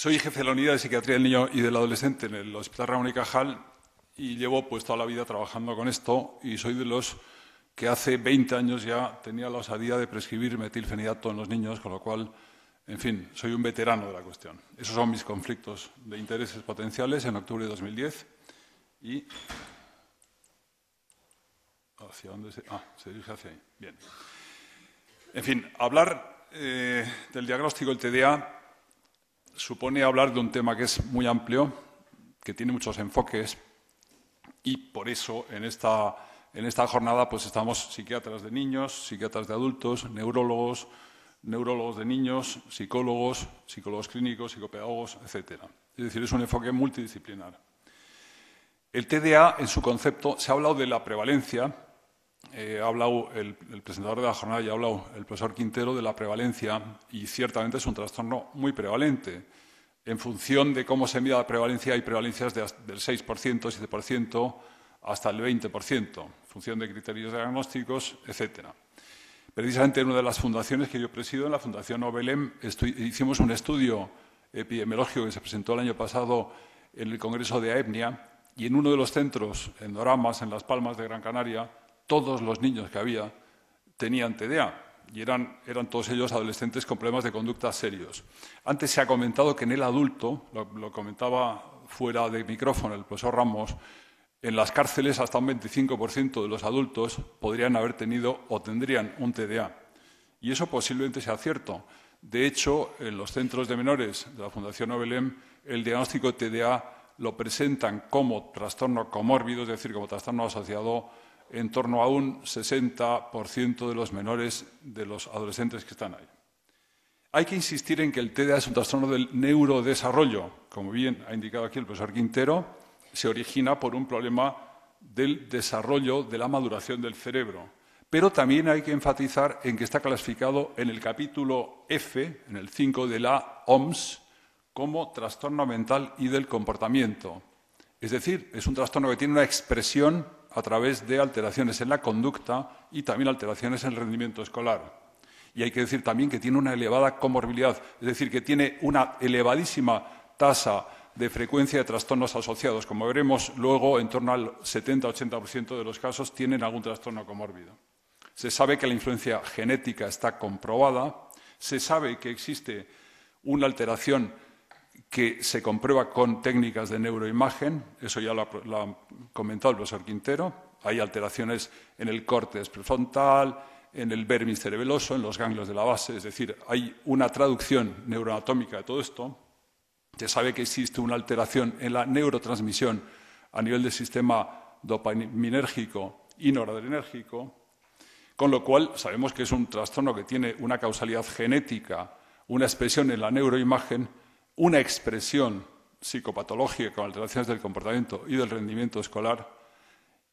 Soy jefe de la unidad de psiquiatría del niño y del adolescente en el Hospital Ramón y Cajal y llevo pues toda la vida trabajando con esto y soy de los que hace 20 años ya tenía la osadía de prescribir metilfenidato en los niños, con lo cual, en fin, soy un veterano de la cuestión. Esos son mis conflictos de intereses potenciales en octubre de 2010 y... ¿Hacia dónde se...? Ah, se dirige hacia ahí. Bien. En fin, hablar eh, del diagnóstico del TDA supone hablar de un tema que es muy amplio, que tiene muchos enfoques y por eso en esta, jornada pues estamos psiquiatras de niños, psiquiatras de adultos, neurólogos, neurólogos de niños, psicólogos, psicólogos clínicos, psicopedagogos, etc. Es decir, es un enfoque multidisciplinar. El TDA, en su concepto, se ha hablado de la prevalencia, eh, ha hablado el, presentador de la jornada y ha hablado el profesor Quintero de la prevalencia y ciertamente es un trastorno muy prevalente. En función de cómo se mide la prevalencia, hay prevalencias del 6%, 7%, hasta el 20%, en función de criterios diagnósticos, etcétera. Precisamente en una de las fundaciones que yo presido, en la Fundación Obelem, hicimos un estudio epidemiológico que se presentó el año pasado en el Congreso de AEPNIA y en uno de los centros, en Doramas, en Las Palmas de Gran Canaria, todos los niños que había tenían TDA y eran, eran todos ellos adolescentes con problemas de conducta serios. Antes se ha comentado que en el adulto, lo, comentaba fuera de micrófono el profesor Ramos, en las cárceles hasta un 25% de los adultos podrían haber tenido o tendrían un TDA. Y eso posiblemente sea cierto. De hecho, en los centros de menores de la Fundación Obelem, el diagnóstico TDA lo presentan como trastorno comórbido, es decir, como trastorno asociado en torno a un 60% de los menores, de los adolescentes que están ahí. Hay que insistir en que el TDA es un trastorno del neurodesarrollo. Como bien ha indicado aquí el profesor Quintero, se origina por un problema del desarrollo, de la maduración del cerebro. Pero también hay que enfatizar en que está clasificado en el capítulo F, en el 5 de la OMS, como trastorno mental y del comportamiento. Es decir, es un trastorno que tiene una expresión a través de alteraciones en la conducta y también alteraciones en el rendimiento escolar. Y hay que decir también que tiene una elevada comorbilidad, es decir, que tiene una elevadísima tasa de frecuencia de trastornos asociados. Como veremos luego, en torno al 70-80% de los casos tienen algún trastorno comórbido. Se sabe que la influencia genética está comprobada, se sabe que existe una alteración que se comprueba con técnicas de neuroimagen, eso ya lo ha, comentado el profesor Quintero, hay alteraciones en el córtex prefrontal, en el vermis cerebeloso, en los ganglios de la base, es decir, hay una traducción neuroanatómica de todo esto. Se sabe que existe una alteración en la neurotransmisión a nivel del sistema dopaminérgico y noradrenérgico, con lo cual sabemos que es un trastorno que tiene una causalidad genética, una expresión en la neuroimagen, una expresión psicopatológica con alteraciones del comportamiento y del rendimiento escolar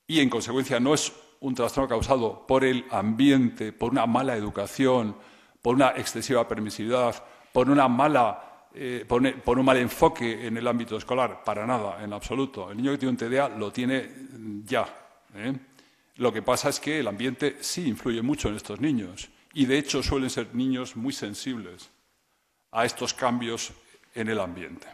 y en consecuencia no es un trastorno causado por el ambiente, por una mala educación, por una excesiva permisividad, por una mala eh, por, un, mal enfoque en el ámbito escolar, para nada, en absoluto. El niño que tiene un TDA lo tiene ya. ¿eh? Lo que pasa es que el ambiente sí influye mucho en estos niños y de hecho suelen ser niños muy sensibles a estos cambios en el ambiente.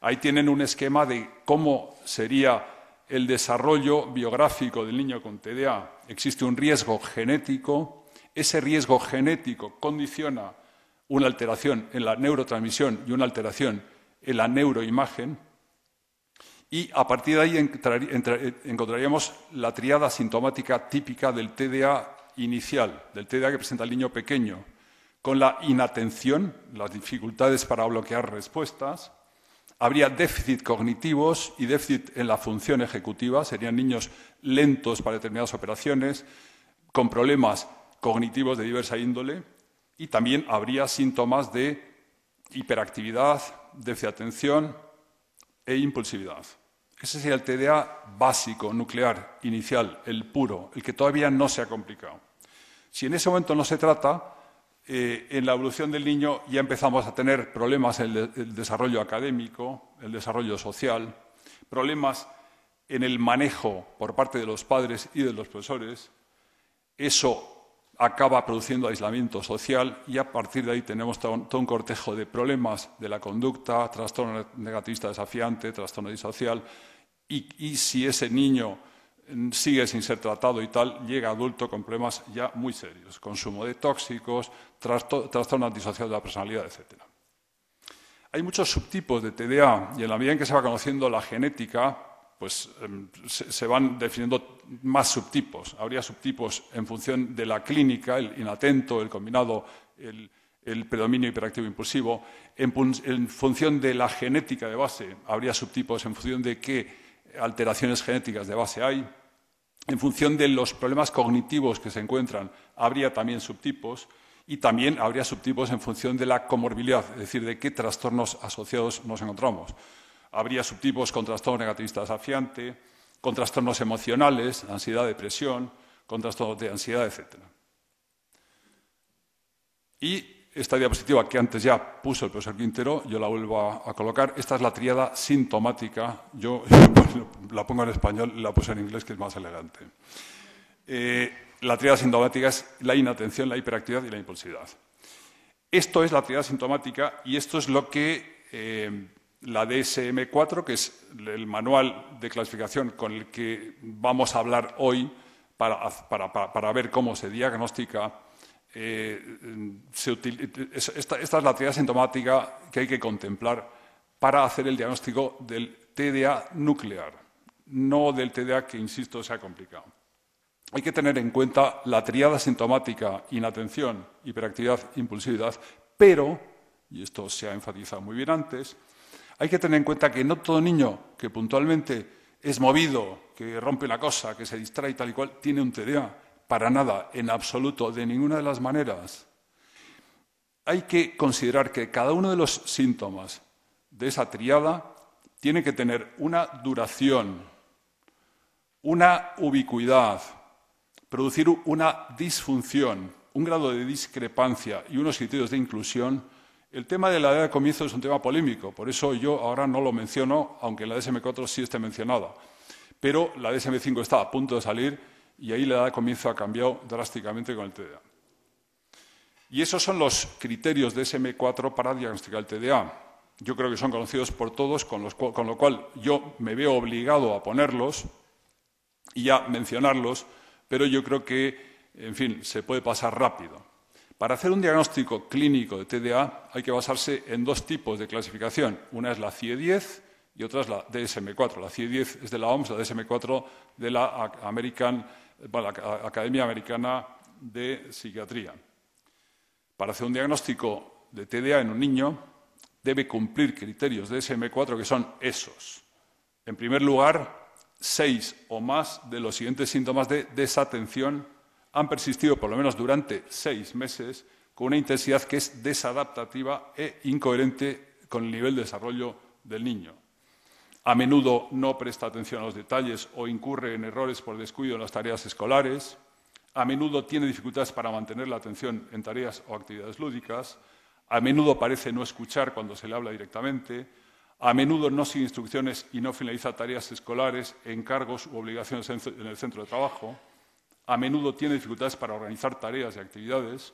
Ahí tienen un esquema de cómo sería el desarrollo biográfico del niño con TDA. Existe un riesgo genético. Ese riesgo genético condiciona una alteración en la neurotransmisión y una alteración en la neuroimagen. Y a partir de ahí encontraríamos la triada sintomática típica del TDA inicial, del TDA que presenta el niño pequeño, con la inatención, las dificultades para bloquear respuestas, habría déficit cognitivos y déficit en la función ejecutiva, serían niños lentos para determinadas operaciones, con problemas cognitivos de diversa índole, y también habría síntomas de hiperactividad, déficit de atención e impulsividad. Ese sería el TDA básico, nuclear, inicial, el puro, el que todavía no se ha complicado. Si en ese momento no se trata, eh, en la evolución del niño ya empezamos a tener problemas en el, desarrollo académico, el desarrollo social, problemas en el manejo por parte de los padres y de los profesores. Eso acaba produciendo aislamiento social y a partir de ahí tenemos todo un cortejo de problemas de la conducta, trastorno negativista desafiante, trastorno disocial, y si ese niño Mm, sigue sin ser tratado y tal, llega adulto con problemas ya muy serios, consumo de tóxicos, trastorno antisocial de la personalidad, etc. Hay muchos subtipos de TDA y en la medida en que se va conociendo la genética, pues em, se van definiendo más subtipos. Habría subtipos en función de la clínica, el inatento, el combinado, el, predominio hiperactivo impulsivo. En, en función de la genética de base, habría subtipos en función de qué alteraciones genéticas de base hay. En función de los problemas cognitivos que se encuentran, habría también subtipos y también habría subtipos en función de la comorbilidad, es decir, de qué trastornos asociados nos encontramos. Habría subtipos con trastorno negativista desafiante, con trastornos emocionales, ansiedad, depresión, con trastornos de ansiedad, etc. Y esta diapositiva que antes ya puso el profesor Quintero, yo la vuelvo a, colocar. Esta es la triada sintomática. Yo pues, la pongo en español y la puse en inglés, que es más elegante. Eh, la triada sintomática es la inatención, la hiperactividad y la impulsividad. Esto es la triada sintomática y esto es lo que eh, la DSM-4, que es el manual de clasificación con el que vamos a hablar hoy para ver cómo se diagnostica eh, esta, es la triada sintomática que hay que contemplar para hacer el diagnóstico del TDA nuclear, no del TDA que, insisto, sea complicado. Hay que tener en cuenta la triada sintomática, inatención, hiperactividad, impulsividad, pero, y esto se ha enfatizado muy bien antes, hay que tener en cuenta que no todo niño que puntualmente es movido, que rompe la cosa, que se distrae tal y cual, tiene un TDA para nada, en absoluto, de ninguna de las maneras. Hay que considerar que cada uno de los síntomas de esa triada tiene que tener una duración, una ubicuidad, producir una disfunción, un grado de discrepancia y unos criterios de inclusión. El tema de la edad de comienzo es un tema polémico, por eso yo ahora no lo menciono, aunque la DSM-4 sí esté mencionada. Pero la DSM-5 está a punto de salir y ahí la edad comienzo ha cambiado drásticamente con el TDA. Y esos son los criterios de SM4 para diagnosticar el TDA. Yo creo que son conocidos por todos, con, con lo cual yo me veo obligado a ponerlos y a mencionarlos, pero yo creo que, en fin, se puede pasar rápido. Para hacer un diagnóstico clínico de TDA hay que basarse en dos tipos de clasificación. Una es la CIE-10 y otra es la DSM-4. La CIE-10 es de la OMS, la DSM-4 de la American la Academia Americana de Psiquiatría. Para hacer un diagnóstico de TDA en un niño, debe cumplir criterios de SM4 que son esos. En primer lugar, seis o más de los siguientes síntomas de desatención han persistido por lo menos durante seis meses con una intensidad que es desadaptativa e incoherente con el nivel de desarrollo del niño a menudo no presta atención a los detalles o incurre en errores por descuido en las tareas escolares, a menudo tiene dificultades para mantener la atención en tareas o actividades lúdicas, a menudo parece no escuchar cuando se le habla directamente, a menudo no sigue instrucciones y no finaliza tareas escolares, encargos u obligaciones en el centro de trabajo, a menudo tiene dificultades para organizar tareas y actividades,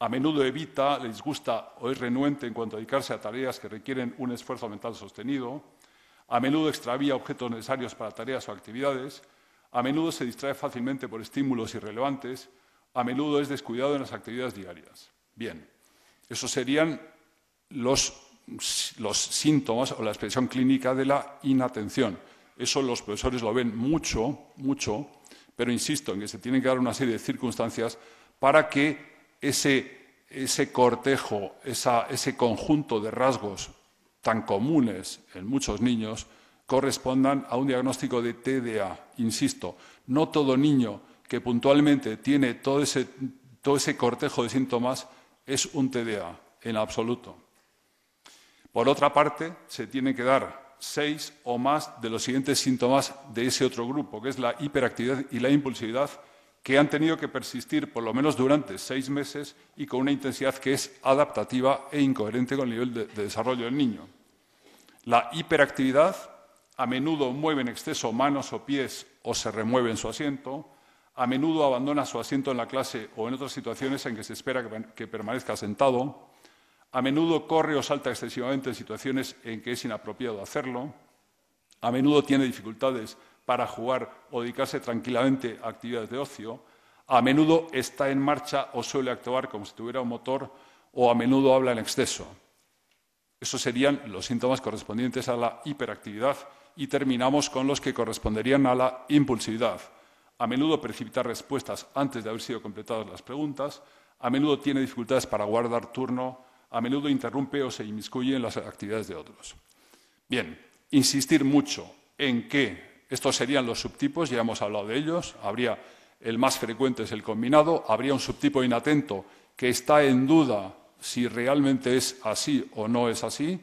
a menudo evita, le disgusta o es renuente en cuanto a dedicarse a tareas que requieren un esfuerzo mental sostenido, a menudo extravía objetos necesarios para tareas o actividades, a menudo se distrae fácilmente por estímulos irrelevantes, a menudo es descuidado en las actividades diarias. Bien, esos serían los, síntomas o la expresión clínica de la inatención. Eso los profesores lo ven mucho, mucho, pero insisto en que se tienen que dar una serie de circunstancias para que ese, cortejo, ese conjunto de rasgos tan comunes en muchos niños correspondan a un diagnóstico de TDA. Insisto, no todo niño que puntualmente tiene todo ese, todo ese cortejo de síntomas es un TDA, en absoluto. Por otra parte, se tienen que dar seis o más de los siguientes síntomas de ese otro grupo, que es la hiperactividad y la impulsividad que han tenido que persistir por lo menos durante seis meses y con una intensidad que es adaptativa e incoherente con el nivel de, desarrollo del niño. La hiperactividad a menudo mueve en exceso manos o pies o se remueve en su asiento, a menudo abandona su asiento en la clase o en otras situaciones en que se espera que permanezca sentado, a menudo corre o salta excesivamente en situaciones en que es inapropiado hacerlo, a menudo tiene dificultades para jugar o dedicarse tranquilamente a actividades de ocio, a menudo está en marcha o suele actuar como si tuviera un motor o a menudo habla en exceso. Esos serían los síntomas correspondientes a la hiperactividad y terminamos con los que corresponderían a la impulsividad. A menudo precipita respuestas antes de haber sido completadas las preguntas, a menudo tiene dificultades para guardar turno, a menudo interrumpe o se inmiscuye en las actividades de otros. Bien, insistir mucho en que estos serían los subtipos, ya hemos hablado de ellos. Habría el más frecuente es el combinado, habría un subtipo inatento que está en duda si realmente es así o no es así.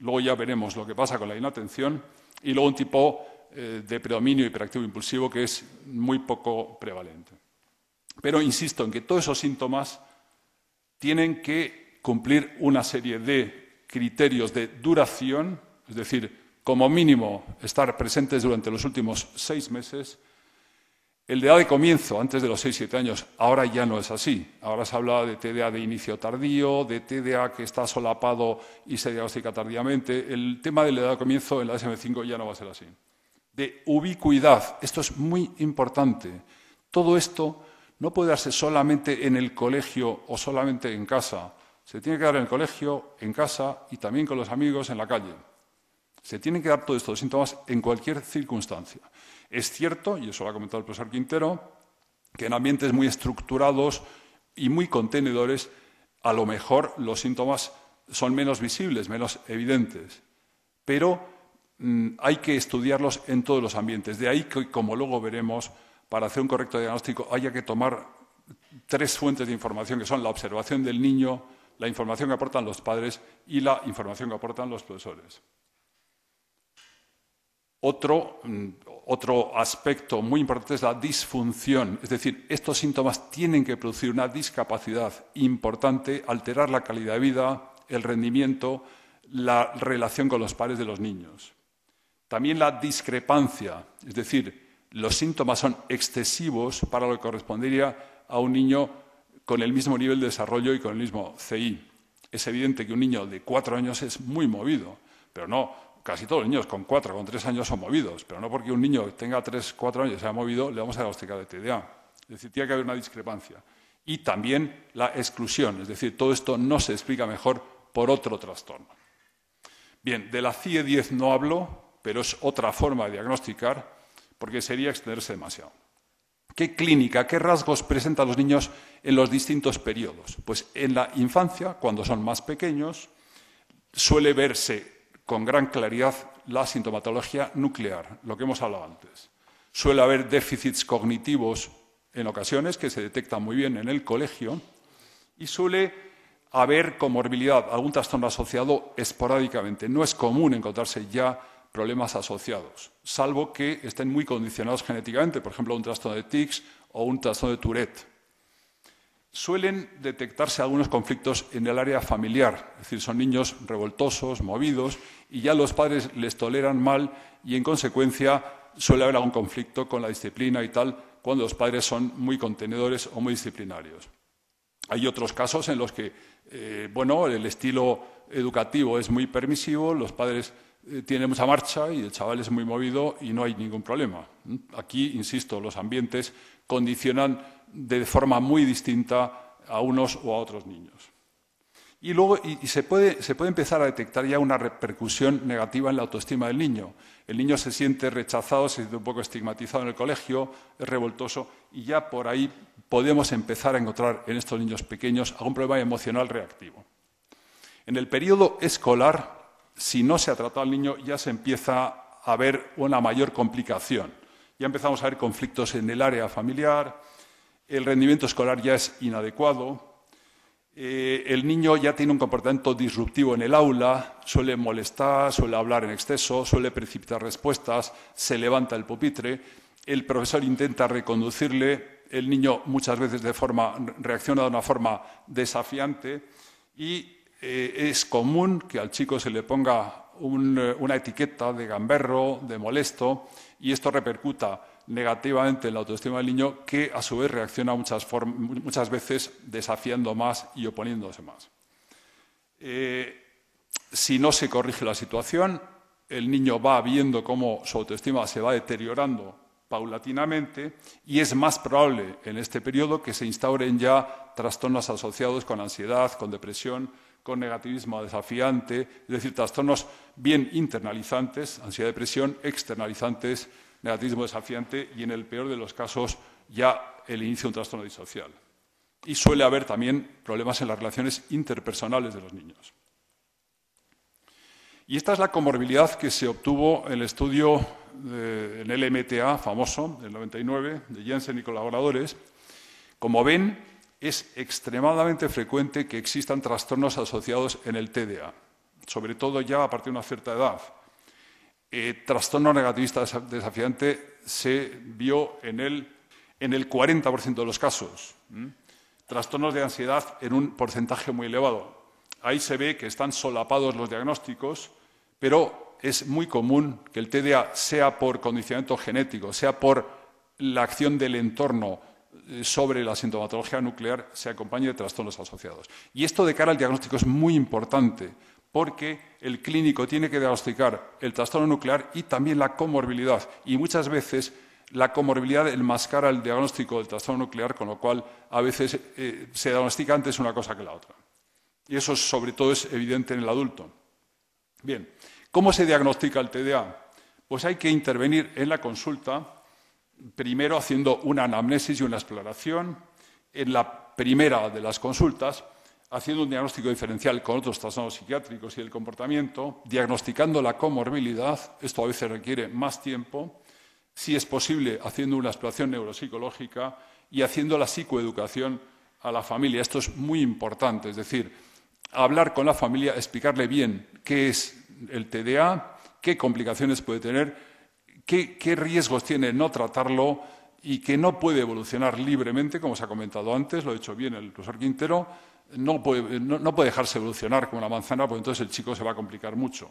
Luego ya veremos lo que pasa con la inatención. Y luego un tipo eh, de predominio hiperactivo impulsivo que es muy poco prevalente. Pero insisto en que todos esos síntomas tienen que cumplir una serie de criterios de duración, es decir, como mínimo estar presentes durante los últimos seis meses. El de edad de comienzo, antes de los seis siete años, ahora ya no es así. Ahora se habla de TDA de inicio tardío, de TDA que está solapado y se diagnostica tardíamente. El tema de edad de comienzo en la SM5 ya no va a ser así. De ubicuidad, esto es muy importante. Todo esto no puede darse solamente en el colegio o solamente en casa. Se tiene que dar en el colegio, en casa y también con los amigos en la calle. Se tienen que dar todos estos síntomas en cualquier circunstancia. Es cierto, y eso lo ha comentado el profesor Quintero, que en ambientes muy estructurados y muy contenedores, a lo mejor los síntomas son menos visibles, menos evidentes, pero mm, hay que estudiarlos en todos los ambientes. De ahí que, como luego veremos, para hacer un correcto diagnóstico haya que tomar tres fuentes de información, que son la observación del niño, la información que aportan los padres y la información que aportan los profesores. Mm, otro, aspecto muy importante es la disfunción, es decir, estos síntomas tienen que producir una discapacidad importante, alterar la calidad de vida, el rendimiento, la relación con los padres de los niños. También la discrepancia, es decir, los síntomas son excesivos para lo que correspondería a un niño con el mismo nivel de desarrollo y con el mismo CI. Es evidente que un niño de cuatro años es muy movido, pero no casi todos los niños con cuatro con tres años son movidos, pero no porque un niño tenga tres cuatro años y haya movido, le vamos a diagnosticar de TDA. Es decir, tiene que haber una discrepancia. Y también la exclusión, es decir, todo esto no se explica mejor por otro trastorno. Bien, de la CIE-10 no hablo, pero es otra forma de diagnosticar, porque sería extenderse demasiado. ¿Qué clínica, qué rasgos presentan los niños en los distintos periodos? Pues en la infancia, cuando son más pequeños, suele verse con gran claridad la sintomatología nuclear, lo que hemos hablado antes. Suele haber déficits cognitivos en ocasiones que se detectan muy bien en el colegio y suele haber comorbilidad, algún trastorno asociado esporádicamente. No es común encontrarse ya problemas asociados, salvo que estén muy condicionados genéticamente, por ejemplo, un trastorno de tics o un trastorno de Tourette. Suelen detectarse algunos conflictos en el área familiar, es decir, son niños revoltosos, movidos, y ya los padres les toleran mal y, en consecuencia, suele haber algún conflicto con la disciplina y tal cuando los padres son muy contenedores o muy disciplinarios. Hay otros casos en los que, eh, bueno, el estilo educativo es muy permisivo, los padres eh, tienen mucha marcha y el chaval es muy movido y no hay ningún problema. Aquí, insisto, los ambientes condicionan de forma muy distinta a unos o a otros niños. Y luego se, puede, se, puede, empezar a detectar ya una repercusión negativa en la autoestima del niño. El niño se siente rechazado, se siente un poco estigmatizado en el colegio, es revoltoso y ya por ahí podemos empezar a encontrar en estos niños pequeños algún problema emocional reactivo. En el periodo escolar, si no se ha tratado al niño, ya se empieza a ver una mayor complicación. Ya empezamos a ver conflictos en el área familiar, el rendimiento escolar ya es inadecuado, eh, el niño ya tiene un comportamiento disruptivo en el aula, suele molestar, suele hablar en exceso, suele precipitar respuestas, se levanta el pupitre, el profesor intenta reconducirle, el niño muchas veces reacciona de una forma desafiante y eh, es común que al chico se le ponga eh, una etiqueta de gamberro, de molesto, y esto repercuta negativamente en la autoestima del niño que a su vez reacciona muchas, veces desafiando más y oponiéndose más. Eh, si no se corrige la situación, el niño va viendo cómo su autoestima se va deteriorando paulatinamente y es más probable en este periodo que se instauren ya trastornos asociados con ansiedad, con depresión, con negativismo desafiante, es decir, trastornos bien internalizantes, ansiedad, depresión, externalizantes, negativismo desafiante y, en el peor de los casos, ya el inicio de un trastorno disocial. Y suele haber también problemas en las relaciones interpersonales de los niños. Y esta es la comorbilidad que se obtuvo en el estudio en el MTA famoso del 99 de Jensen y colaboradores. Como ven, es extremadamente frecuente que existan trastornos asociados en el TDA, sobre todo ya a partir de una cierta edad. Eh, trastorno negativista desafiante se vio en el, en el 40% de los casos. Trastornos de ansiedad en un porcentaje muy elevado. Ahí se ve que están solapados los diagnósticos, pero es muy común que el TDA sea por condicionamiento genético, sea por la acción del entorno eh, sobre la sintomatología nuclear, se acompañe de trastornos asociados. Y esto de cara al diagnóstico es muy importante, porque el clínico tiene que diagnosticar el trastorno nuclear y también la comorbilidad. Y muchas veces la comorbilidad enmascara el diagnóstico del trastorno nuclear, con lo cual a veces eh, se diagnostica antes una cosa que la otra. Y eso sobre todo es evidente en el adulto. Bien, ¿cómo se diagnostica el TDA? Pues hay que intervenir en la consulta, primero haciendo una anamnesis y una exploración, en la primera de las consultas, haciendo un diagnóstico diferencial con otros trastornos psiquiátricos y el comportamiento, diagnosticando la comorbilidad, esto a veces requiere más tiempo, si es posible, haciendo una exploración neuropsicológica y haciendo la psicoeducación a la familia. Esto es muy importante, es decir, hablar con la familia, explicarle bien qué es el TDA, qué complicaciones puede tener, qué, riesgos tiene no tratarlo y que no puede evolucionar libremente, como se ha comentado antes, lo ha hecho bien el profesor Quintero, no puede, dejarse evolucionar como la manzana, porque entonces el chico se va a complicar mucho.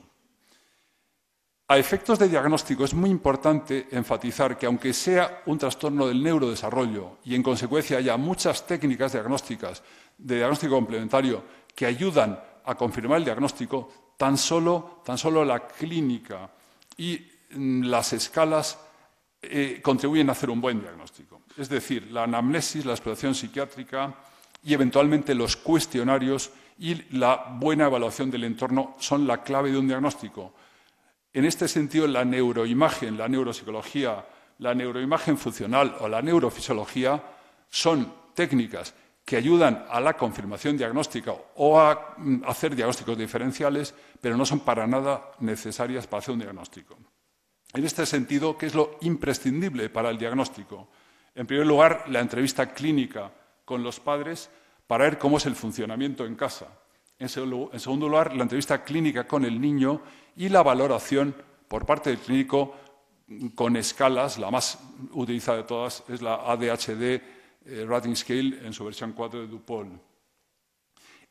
A efectos de diagnóstico es muy importante enfatizar que aunque sea un trastorno del neurodesarrollo y en consecuencia haya muchas técnicas diagnósticas de diagnóstico complementario que ayudan a confirmar el diagnóstico, tan solo, la clínica y mm, las escalas eh, contribuyen a hacer un buen diagnóstico. Es decir, la anamnesis, la exploración psiquiátrica, y eventualmente los cuestionarios y la buena evaluación del entorno son la clave de un diagnóstico. En este sentido, la neuroimagen, la neuropsicología, la neuroimagen funcional o la neurofisiología son técnicas que ayudan a la confirmación diagnóstica o a mm, hacer diagnósticos diferenciales, pero no son para nada necesarias para hacer un diagnóstico. En este sentido, ¿qué es lo imprescindible para el diagnóstico? En primer lugar, la entrevista clínica con los padres para ver cómo es el funcionamiento en casa. En segundo lugar, la entrevista clínica con el niño y la valoración por parte del clínico con escalas. La más utilizada de todas es la ADHD eh, Rating Scale en su versión 4 de DuPont.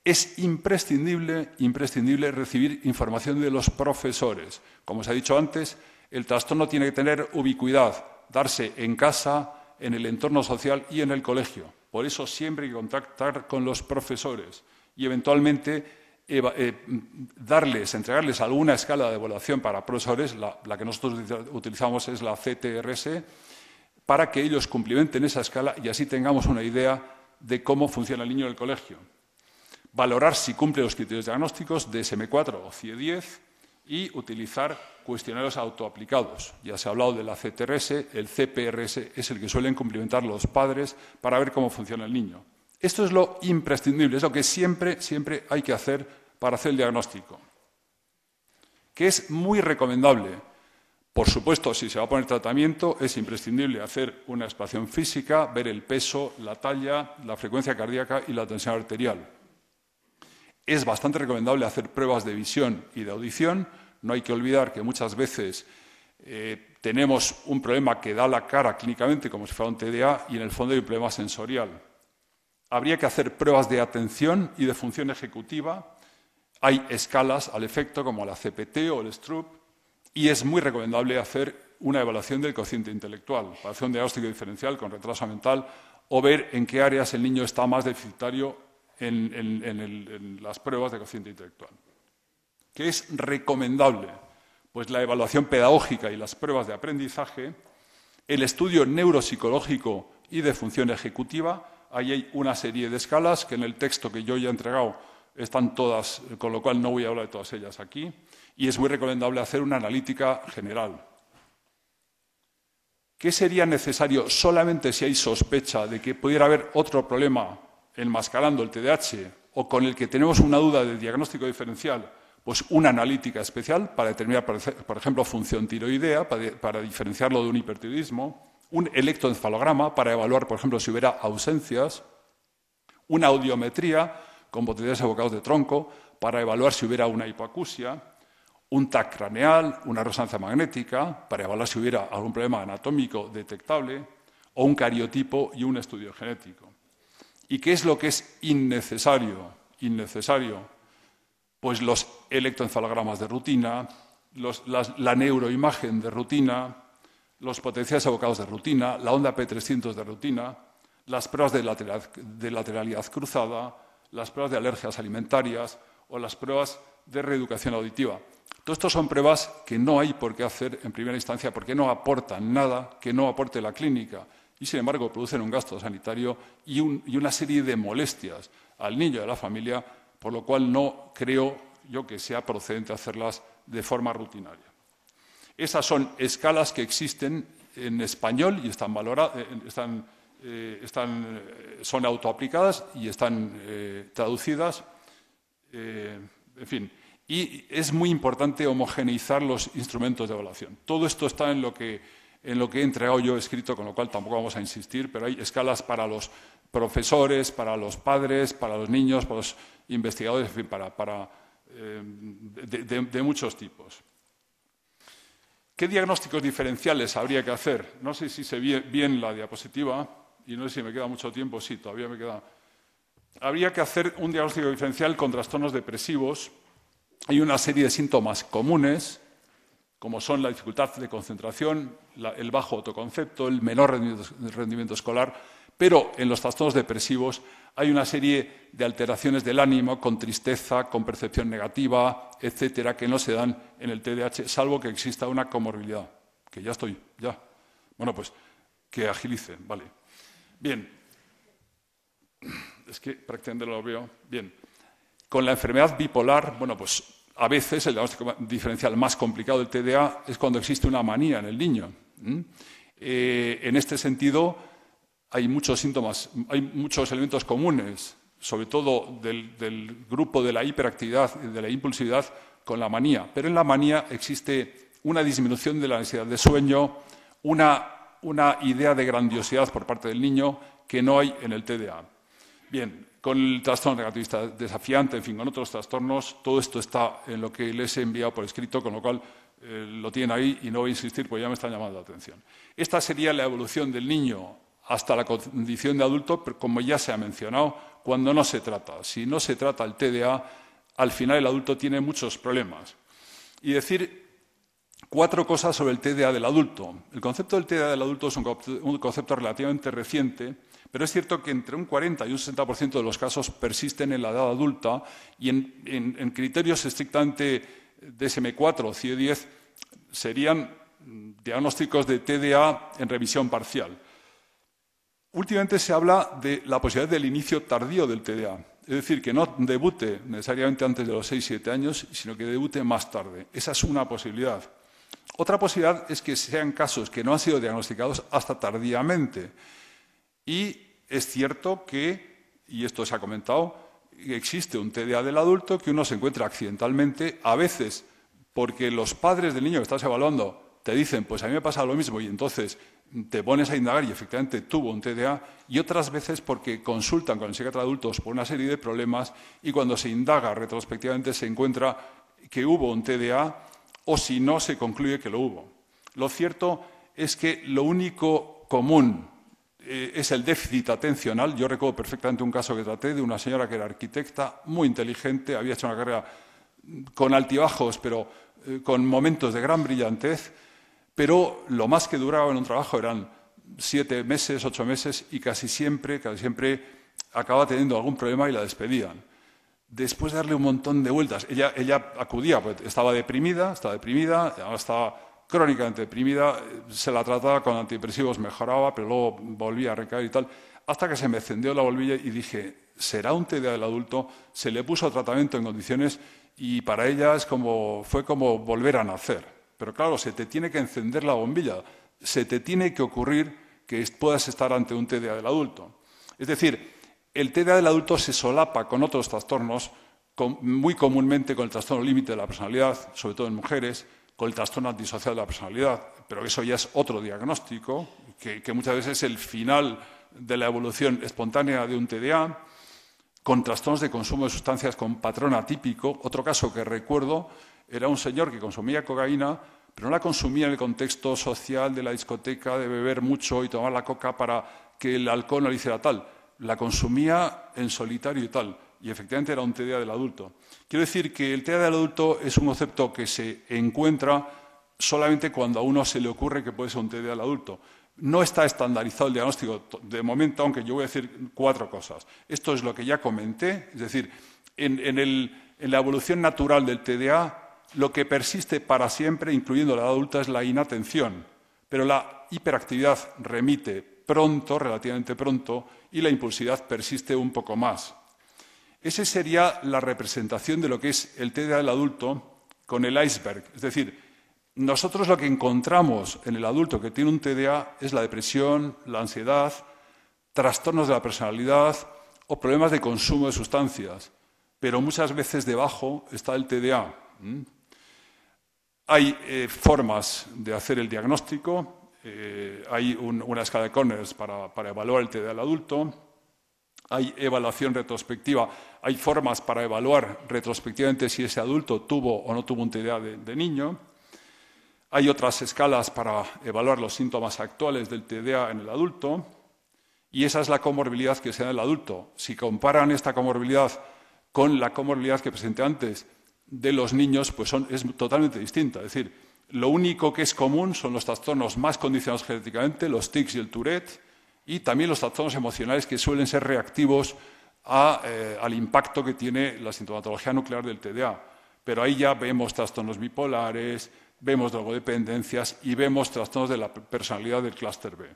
Es imprescindible, imprescindible recibir información de los profesores. Como se ha dicho antes, el trastorno tiene que tener ubicuidad, darse en casa, en el entorno social y en el colegio. Por eso siempre hay que contactar con los profesores y eventualmente eh, darles, entregarles alguna escala de evaluación para profesores, la, la que nosotros utilizamos es la CTRS, para que ellos cumplimenten esa escala y así tengamos una idea de cómo funciona el niño en el colegio. Valorar si cumple los criterios diagnósticos de SM4 o CIE10 y utilizar cuestionarios autoaplicados. Ya se ha hablado de la CTRS, el CPRS es el que suelen cumplimentar los padres para ver cómo funciona el niño. Esto es lo imprescindible, es lo que siempre, siempre hay que hacer para hacer el diagnóstico, que es muy recomendable. Por supuesto, si se va a poner tratamiento, es imprescindible hacer una exploración física, ver el peso, la talla, la frecuencia cardíaca y la tensión arterial es bastante recomendable hacer pruebas de visión y de audición. No hay que olvidar que muchas veces eh, tenemos un problema que da la cara clínicamente, como si fuera un TDA, y en el fondo hay un problema sensorial. Habría que hacer pruebas de atención y de función ejecutiva. Hay escalas al efecto, como la CPT o el STRUP, y es muy recomendable hacer una evaluación del cociente intelectual, para hacer un diagnóstico diferencial con retraso mental o ver en qué áreas el niño está más deficitario en, las pruebas de cociente intelectual. ¿Qué es recomendable? Pues la evaluación pedagógica y las pruebas de aprendizaje, el estudio neuropsicológico y de función ejecutiva. Ahí hay una serie de escalas que en el texto que yo ya he entregado están todas, con lo cual no voy a hablar de todas ellas aquí. Y es muy recomendable hacer una analítica general. ¿Qué sería necesario solamente si hay sospecha de que pudiera haber otro problema enmascarando el TDAH o con el que tenemos una duda de diagnóstico diferencial, pues una analítica especial para determinar, por ejemplo, función tiroidea, para, diferenciarlo de un hipertiroidismo, un electroencefalograma para evaluar, por ejemplo, si hubiera ausencias, una audiometría con botellas evocados de tronco para evaluar si hubiera una hipoacusia, un TAC craneal, una resonancia magnética para evaluar si hubiera algún problema anatómico detectable, o un cariotipo y un estudio genético. ¿Y qué es lo que es innecesario? Innecesario. Pues los electroencefalogramas de rutina, la neuroimagen de rutina, los potenciales abocados de rutina, la onda P300 de rutina, las pruebas de, de lateralidad cruzada, las pruebas de alergias alimentarias o las pruebas de reeducación auditiva. Todo esto son pruebas que no hay por qué hacer en primera instancia porque no aportan nada que no aporte la clínica y sin embargo producen un gasto sanitario y, una serie de molestias al niño y a la familia, por lo cual no creo yo que sea procedente hacerlas de forma rutinaria. Esas son escalas que existen en español y están valoradas, eh, están, eh, eh, son autoaplicadas y están traducidas. en fin, y es muy importante homogeneizar los instrumentos de evaluación. Todo esto está en lo que en lo que he entregado yo he escrito, con lo cual tampoco vamos a insistir, pero hay escalas para los profesores, para los padres, para los niños, para los investigadores, en fin, para, eh, de, de, muchos tipos. ¿Qué diagnósticos diferenciales habría que hacer? No sé si se ve bien la diapositiva y no sé si me queda mucho tiempo, sí, todavía me queda. Habría que hacer un diagnóstico diferencial con trastornos depresivos. Hay una serie de síntomas comunes, como son la dificultad de concentración, el bajo autoconcepto, el menor rendimiento, escolar, pero en los trastornos depresivos hay una serie de alteraciones del ánimo, con tristeza, con percepción negativa, etcétera, que no se dan en el TDAH, salvo que exista una comorbilidad. Que ya estoy, ya. Bueno, pues que agilice, vale. Bien. Es que prácticamente lo veo. Bien. Con la enfermedad bipolar, bueno, pues a veces el diagnóstico diferencial más complicado del TDA es cuando existe una manía en el niño. Eh, en este sentido, hay muchos síntomas, hay muchos elementos comunes, sobre todo del, grupo de la hiperactividad y de la impulsividad con la manía. Pero en la manía existe una disminución de la necesidad de sueño, una, una idea de grandiosidad por parte del niño que no hay en el TDA. Bien, con el trastorno negativista desafiante, en fin, con otros trastornos, todo esto está en lo que les he enviado por escrito, con lo cual eh, lo tienen ahí y no voy a insistir porque ya me están llamando la atención. Esta sería la evolución del niño hasta la condición de adulto, pero como ya se ha mencionado, cuando no se trata. Si no se trata el TDA, al final el adulto tiene muchos problemas. Y decir cuatro cosas sobre el TDA del adulto. El concepto del TDA del adulto es un concepto relativamente reciente pero es cierto que entre un 40 y un 60% de los casos persisten en la edad adulta y en, en criterios estrictamente DSM4 o CIE10 serían mm, diagnósticos de TDA en revisión parcial. Últimamente se habla de la posibilidad del inicio tardío del TDA, es decir, que no debute necesariamente antes de los 6-7 años, sino que debute más tarde. Esa es una posibilidad. Otra posibilidad es que sean casos que no han sido diagnosticados hasta tardíamente y es cierto que, y esto se ha comentado, existe un TDA del adulto que uno se encuentra accidentalmente, a veces porque los padres del niño que estás evaluando te dicen, pues a mí me ha pasado lo mismo, y entonces te pones a indagar y efectivamente tuvo un TDA, y otras veces porque consultan con el psiquiatra de adultos por una serie de problemas y cuando se indaga retrospectivamente se encuentra que hubo un TDA o si no se concluye que lo hubo. Lo cierto es que lo único común eh, es el déficit atencional. Yo recuerdo perfectamente un caso que traté de una señora que era arquitecta, muy inteligente, había hecho una carrera mm, con altibajos, pero eh, con momentos de gran brillantez, pero lo más que duraba en un trabajo eran siete meses, ocho meses, y casi siempre, casi siempre acababa teniendo algún problema y la despedían. Después de darle un montón de vueltas, ella, acudía, pues, estaba deprimida, estaba deprimida, estaba crónicamente deprimida, eh, se la trataba con antidepresivos, mejoraba, pero luego volvía a recaer y tal, hasta que se me encendió la bombilla y dije, será un TDA del adulto, se le puso tratamiento en condiciones y para ella es como, fue como volver a nacer. Pero claro, se te tiene que encender la bombilla, se te tiene que ocurrir que puedas estar ante un TDA del adulto. Es decir, el TDA del adulto se solapa con otros trastornos, muy comúnmente con el trastorno límite de la personalidad, sobre todo en mujeres, con el trastorno antisocial de la personalidad, pero eso ya es otro diagnóstico, que, muchas veces es el final de la evolución espontánea de un TDA, con trastornos de consumo de sustancias con patrón atípico. Otro caso que recuerdo era un señor que consumía cocaína, pero no la consumía en el contexto social de la discoteca, de beber mucho y tomar la coca para que el alcohol no le hiciera tal. La consumía en solitario y tal y efectivamente era un TDA del adulto. Quiero decir que el TDA del adulto es un concepto que se encuentra solamente cuando a uno se le ocurre que puede ser un TDA del adulto. No está estandarizado el diagnóstico de momento, aunque yo voy a decir cuatro cosas. Esto es lo que ya comenté, es decir, en, la evolución natural del TDA, lo que persiste para siempre, incluyendo la edad adulta, es la inatención, pero la hiperactividad remite pronto, relativamente pronto, y la impulsividad persiste un poco más. Esa sería la representación de lo que es el TDA del adulto con el iceberg. Es decir, nosotros lo que encontramos en el adulto que tiene un TDA es la depresión, la ansiedad, trastornos de la personalidad o problemas de consumo de sustancias. Pero muchas veces debajo está el TDA. ¿Mm? Hay eh, formas de hacer el diagnóstico, eh, hay una escala de Corners para, para evaluar el TDA del adulto, hay evaluación retrospectiva, hay formas para evaluar retrospectivamente si ese adulto tuvo o no tuvo un de, de niño. Hay otras escalas para evaluar los síntomas actuales del TDA en el adulto. Y esa es la comorbilidad que se da en el adulto. Si comparan esta comorbilidad con la comorbilidad que presenté antes de los niños, pues es totalmente distinta. Es decir, lo único que es común son los trastornos más condicionados genéticamente, los tics y el Tourette, y también los trastornos emocionales que suelen ser reactivos eh, al impacto que tiene la sintomatología nuclear del TDA. Pero ahí ya vemos trastornos bipolares, vemos drogodependencias y vemos trastornos de la personalidad del clúster B.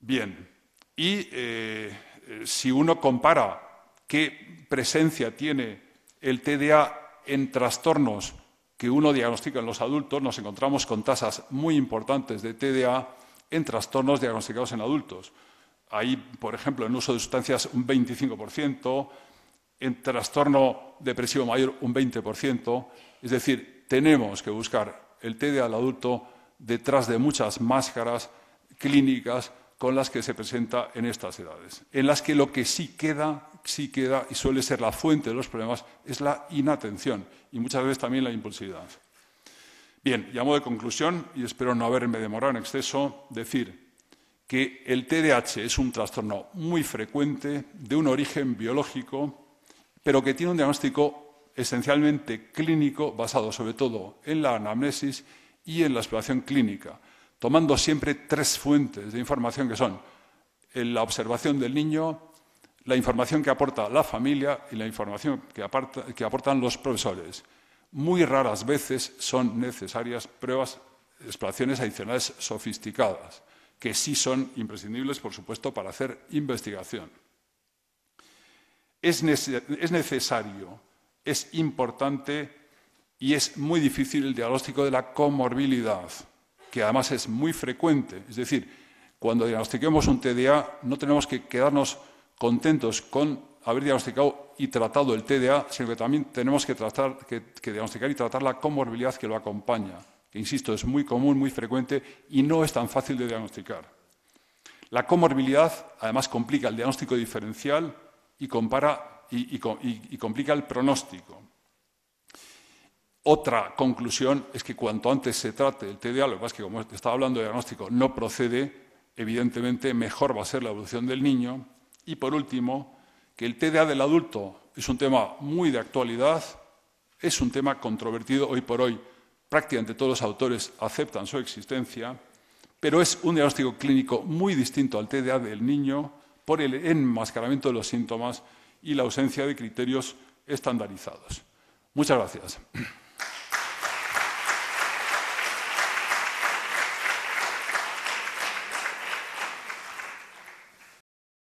Bien, y eh, si uno compara qué presencia tiene el TDA en trastornos que uno diagnostica en los adultos, nos encontramos con tasas muy importantes de TDA en trastornos diagnosticados en adultos. Hay, por ejemplo, en uso de sustancias un 25%, en trastorno depresivo mayor un 20%. Es decir, tenemos que buscar el TDA al adulto detrás de muchas máscaras clínicas con las que se presenta en estas edades, en las que lo que sí queda, sí queda y suele ser la fuente de los problemas es la inatención y muchas veces también la impulsividad. Bien, llamo de conclusión y espero no haberme demorado en exceso decir que el TDAH es un trastorno muy frecuente de un origen biológico, pero que tiene un diagnóstico esencialmente clínico basado sobre todo en la anamnesis y en la exploración clínica, tomando siempre tres fuentes de información que son la observación del niño, la información que aporta la familia y la información que, que aportan los profesores. Muy raras veces son necesarias pruebas, exploraciones adicionales sofisticadas, que sí son imprescindibles, por supuesto, para hacer investigación. Es, es necesario, es importante y es muy difícil el diagnóstico de la comorbilidad, que además es muy frecuente. Es decir, cuando diagnostiquemos un TDA no tenemos que quedarnos contentos con haber diagnosticado y tratado el TDA, sino que también tenemos que, tratar, que, diagnosticar y tratar la comorbilidad que lo acompaña, que insisto, es muy común, muy frecuente y no es tan fácil de diagnosticar. La comorbilidad además complica el diagnóstico diferencial y, compara, y, complica el pronóstico. Otra conclusión es que cuanto antes se trate el TDA, lo que pasa es que como estaba hablando de diagnóstico, no procede, evidentemente mejor va a ser la evolución del niño. Y por último, que el TDA del adulto es un tema muy de actualidad, es un tema controvertido hoy por hoy, prácticamente todos los autores aceptan su existencia, pero es un diagnóstico clínico muy distinto al TDA del niño por el enmascaramiento de los síntomas y la ausencia de criterios estandarizados. Muchas gracias.